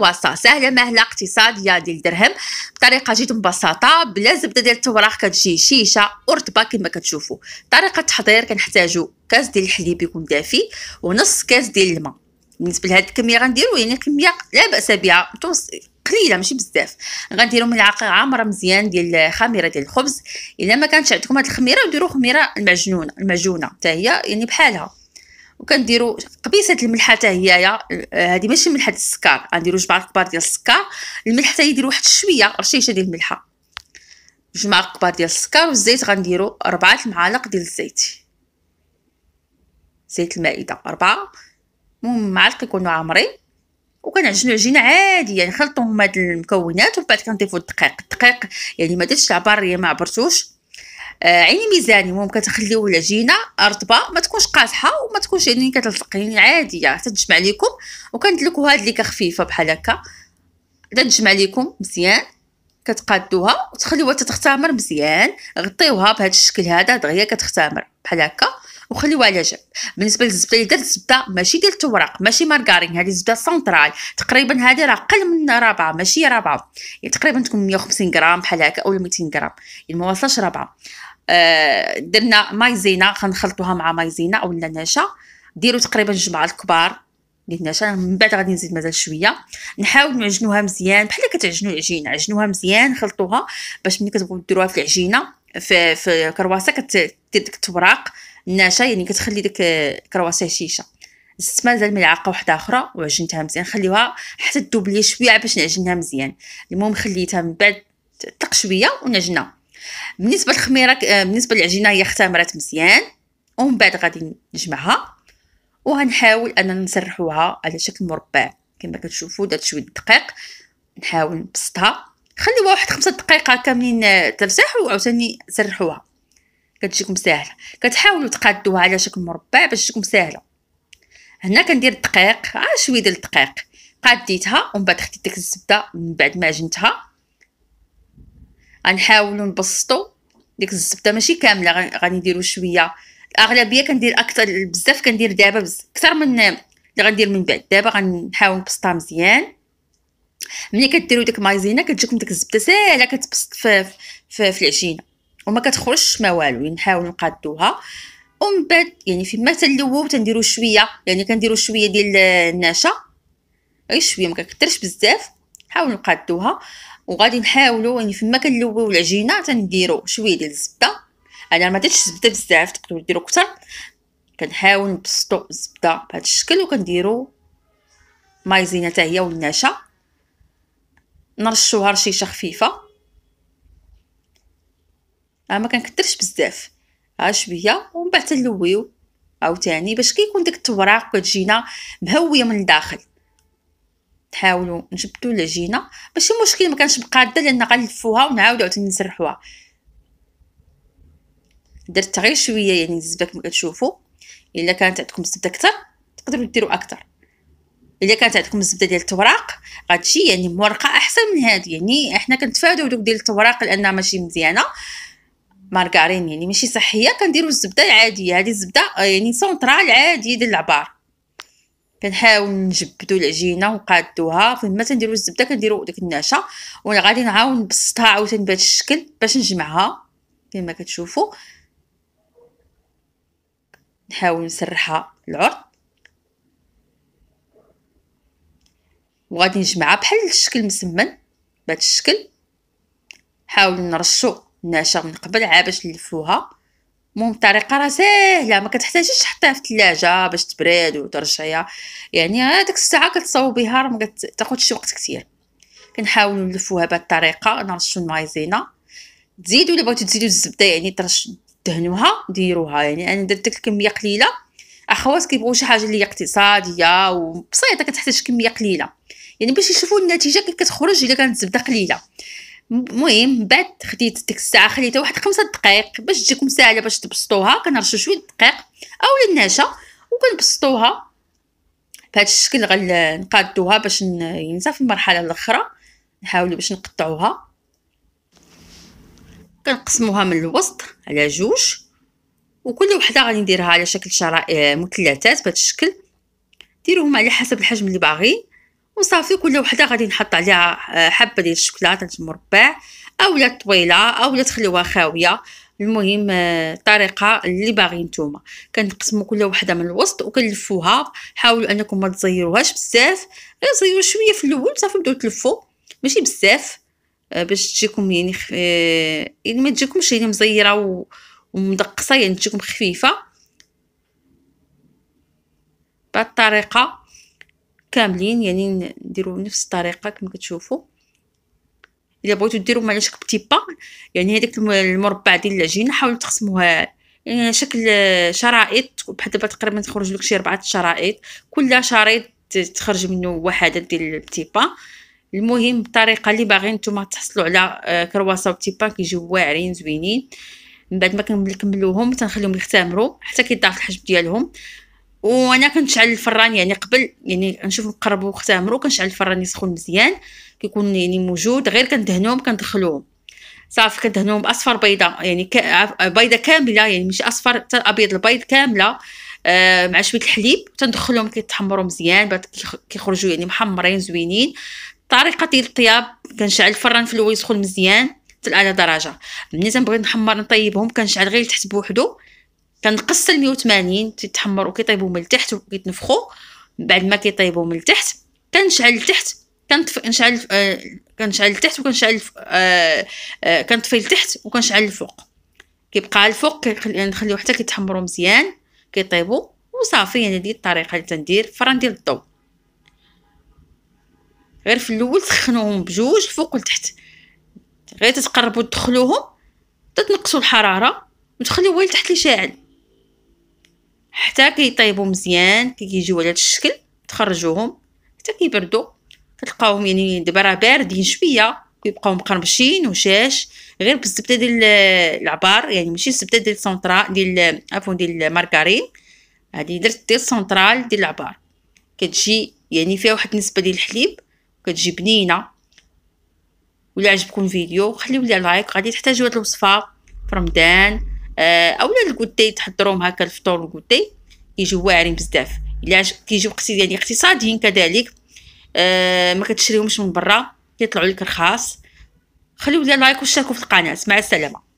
الواسطه سهله مهله اقتصاديه ديال الدرهم بطريقه جد مبسطه بلا زبده ديال التوراق كتجي شيشه ورطبه كما كتشوفوا طريقه التحضير كنحتاجوا كاس ديال الحليب يكون دافي ونص كاس ديال الماء بالنسبه لهاد الكميه غنديرو يعني كميه لا باس بها قليله ماشي بزاف غنديروا ملعقه عامره مزيان ديال الخميره ديال الخبز الا ما كانتش عندكم هاد الخميره ديروا خميره المعجنونه المعجونه حتى هي يعني بحالها وكنديروا قبيسه الملحه حتى هي هذه آه، ماشي ملحه السكر غنديروا جوج كبار ديال السكر الملح حتى يدير واحد شويه رشيشه ديال الملحه جوج معالق كبار ديال السكر والزيت غنديروا أربعة المعالق ديال الزيت زيت المائده أربعة المهم معالق يكونوا عامرين وكنعجنوا عجينه عاديه يعني خلطوا هاد المكونات ومن بعد كنضيفوا الدقيق الدقيق يعني ما درتش العبار ما عبرتوش آه، عيني ميزاني المهم كتخليوه العجينه رطبه ما تكونش قاصحه وما تكونش يعني كتلصق يعني عاديه حتى تجمع لكم هاد اللي خفيفه بحال هكا تجمع لكم مزيان كتقادوها وتخليوها تختمر مزيان غطيوها بهذا الشكل هذا دغيا كتختمر بحال هكا وخليوها على جنب بالنسبه للزبده اللي درت زبده ماشي ديال التوراق ماشي مارغارين هذه زبده سنترال تقريبا هذه راه اقل من رابعه ماشي رابعه يعني تقريبا تكون 150 غرام بحال هكا او 200 غرام يعني ما وصلش رابعه آه، درنا مايزينا غنخلطوها مع مايزينا او نشا ديروا تقريبا جمعه الكبار ديال النشا من بعد غادي نزيد مازال شويه نحاول نعجنوها مزيان بحال كتعجنوا العجينه عجنوها مزيان خلطوها باش ملي كتبغيو ديروها في العجينه في في كرواسه كتدير ديك التوراق النعشه يعني كتخلي ديك كرواسي شيشه زدت مازال ملعقه واحده اخرى وعجنتها مزيان خليوها حتى تذوب ليا شويه باش نعجنها مزيان المهم خليتها من بعد تطلق شويه ونعجنها بالنسبه للخميره آه، بالنسبه للعجينه هي اختمرت مزيان ومن بعد غادي نجمعها وغنحاول اننا نسرحوها على شكل مربع كما كتشوفوا درت شويه دقيق نحاول نبسطها خليوها واحد خمسة دقائق كاملين ترتاح وعاوتاني سرحوها كتجيكم ساهله كتحاولوا تقادوها على شكل مربع باش تجيكم ساهله هنا كندير الدقيق آه شويه ديال الدقيق قاديتها ومن بعد خديت ديك الزبده من بعد ما عجنتها غنحاولوا نبسطوا ديك الزبده ماشي كامله غنديروا شويه الاغلبيه كندير اكثر بزاف كندير دابا اكثر من اللي غندير من بعد دابا غنحاول نبسطها مزيان ملي كديروا ديك المايزينا كتجيكم ديك الزبده ساهله كتبسط في في, في العجينه وما كتخرجش ما والو يعني نحاول نقادوها ومن بعد يعني فيما تنلوو تنديرو شويه يعني كنديرو شويه ديال النشا غير شويه ما ككثرش بزاف نحاول نقادوها وغادي نحاولوا يعني فيما كنلوو العجينه تنديرو شويه ديال الزبده انا ما درتش الزبده بزاف تقدروا ديروا اكثر كنحاول نبسطو الزبده بهذا الشكل وكنديرو مايزينا حتى هي والنشا نرشوها رشيشه خفيفه راه ما كنكثرش بزاف ها شويه ومن بعد تلويو عاوتاني باش كيكون ديك التوراق كتجينا مهويه من الداخل تحاولوا نجبدوا العجينه ماشي مشكل ما كانش مقاده لان غنلفوها ونعاودوا عاوتاني نسرحوها درت غير شويه يعني الزبده كما كتشوفوا الا كانت عندكم الزبده اكثر تقدروا ديروا اكثر الا كانت عندكم الزبده ديال التوراق غتجي يعني مورقه احسن من هذه يعني احنا كنتفاداو دوك ديال التوراق لانها ماشي مزيانه مارغارين يعني ماشي صحيه كنديرو الزبده العاديه هذه الزبده آه، يعني سونترال عادي ديال العبار كنحاول نجبدو العجينه ونقادوها فين ما تنديرو الزبده كنديرو ديك النشا وغادي نعاود نبسطها عاوتاني بهذا الشكل باش نجمعها كما كتشوفوا نحاول نسرحها العرض وغادي نجمعها بحال الشكل مسمن بهذا الشكل نحاول نرشو نعشا من قبل عا باش نلفوها المهم الطريقه راه ساهله ما كتحتاجيش تحطيها في الثلاجه باش تبرد وترشيها يعني هذيك آه، الساعه كتصوبيها راه ما تاخذش وقت كثير كنحاولوا نلفوها بهذه الطريقه نرشوا المايزينا تزيدوا الا بغيتو تزيدوا الزبده يعني ترش دهنوها ديروها يعني انا درت ديك الكميه قليله اخوات كيبغوا شي حاجه اللي هي اقتصاديه وبسيطه كتحتاج كميه قليله يعني باش يشوفوا النتيجه كيف كتخرج الا كانت زبده قليله المهم بعد خديت ديك الساعه خليتها واحد خمسة دقائق باش تجيكم ساهله باش تبسطوها كنرشو شويه دقيق اولا النشا وكنبسطوها بهذا الشكل غنقادوها باش ينسى في المرحله الاخرى نحاولوا باش نقطعوها كنقسموها من الوسط على جوج وكل وحده غادي نديرها على شكل شرائح مثلثات بهذا الشكل ديروهم على حسب الحجم اللي باغي وصافي كل وحده غادي نحط عليها آه، حبه ديال الشوكولاته المربع اولا طويله اولا تخليوها خاويه المهم آه، الطريقه اللي باغيين نتوما كنقسموا كل وحده من الوسط وكنلفوها حاولوا انكم ما تزيروهاش بزاف غير زيروا شويه في الاول صافي بداو تلفوا ماشي بزاف آه، باش تجيكم يعني خف... يعني ما تجيكمش يعني مزيره و... ومدقصه يعني تجيكم خفيفه بهذه الطريقه كاملين يعني نديرو نفس الطريقه كما كتشوفوا الا بغيتو ديروا معليش با يعني هذاك المربع ديال العجينه حاولوا تقسموها يعني شكل شرائط بحال دابا تقريبا تخرج لك شي ربعه الشرائط كل شريط تخرج منه وحده ديال با المهم الطريقه اللي باغين نتوما تحصلوا على آه، كرواسه با كيجيو واعرين زوينين من بعد ما كنكملوهم تنخليهم يختمروا حتى كيضاعف الحجم ديالهم وانا كنشعل الفران يعني قبل يعني نشوف نقربو اختامرو كنشعل الفران يسخن مزيان كيكون يعني موجود غير كندهنهم كندخلوهم صافي كندهنهم باصفر بيضه يعني بيضه كامله يعني ماشي اصفر حتى ابيض البيض كامله آه مع شويه الحليب تندخلهم كيتحمروا مزيان بعد كيخرجوا يعني محمرين زوينين طريقه ديال الطياب كنشعل الفران في الاول يسخن مزيان حتى لاعلى درجه ملي تنبغي نحمر نطيبهم كنشعل غير تحت بوحدو كنقص ال 180 تيتحمر وكيطيبو من التحت وكيتنفخوا بعد ما كيطيبوا من التحت كنشعل التحت كنطفي نشعل كنشعل آه، كنشعل التحت وكنشعل آه، آه، كنطفي التحت وكنشعل الفوق كيبقى الفوق كنخليو يعني حتى كيتحمروا مزيان كيطيبوا وصافي يعني هذه الطريقه اللي تندير فران ديال الضو غير في الاول سخنوهم بجوج الفوق والتحت غير تتقربوا تدخلوهم تتنقصوا الحراره وتخليوه لتحت اللي شاعل حتى كيطيبوا مزيان كيجيو على هذا الشكل تخرجوهم حتى كيبردوا كتلقاوهم يعني دابا راه باردين شويه كيبقاو مقرمشين وشاش غير بالزبده ديال العبار يعني ماشي الزبده ديال سونطرا ديال عفوا ديال المارغرين هذه درت ديال سونطرال ديال العبار كتجي يعني فيها واحد النسبه ديال الحليب كتجي بنينه ولا عجبكم الفيديو خليو لي لايك غادي تحتاجوا هذه الوصفه في رمضان آه، اولا الكوتي تحضرهم هكا الفطور الكوتي كيجيو واعرين بزاف الا كيجيو يعني اقتصاديين كذلك أه ما كتشريهمش من برا كيطلعوا لك رخاص خليو لي لايك واشتركوا في القناه مع السلامه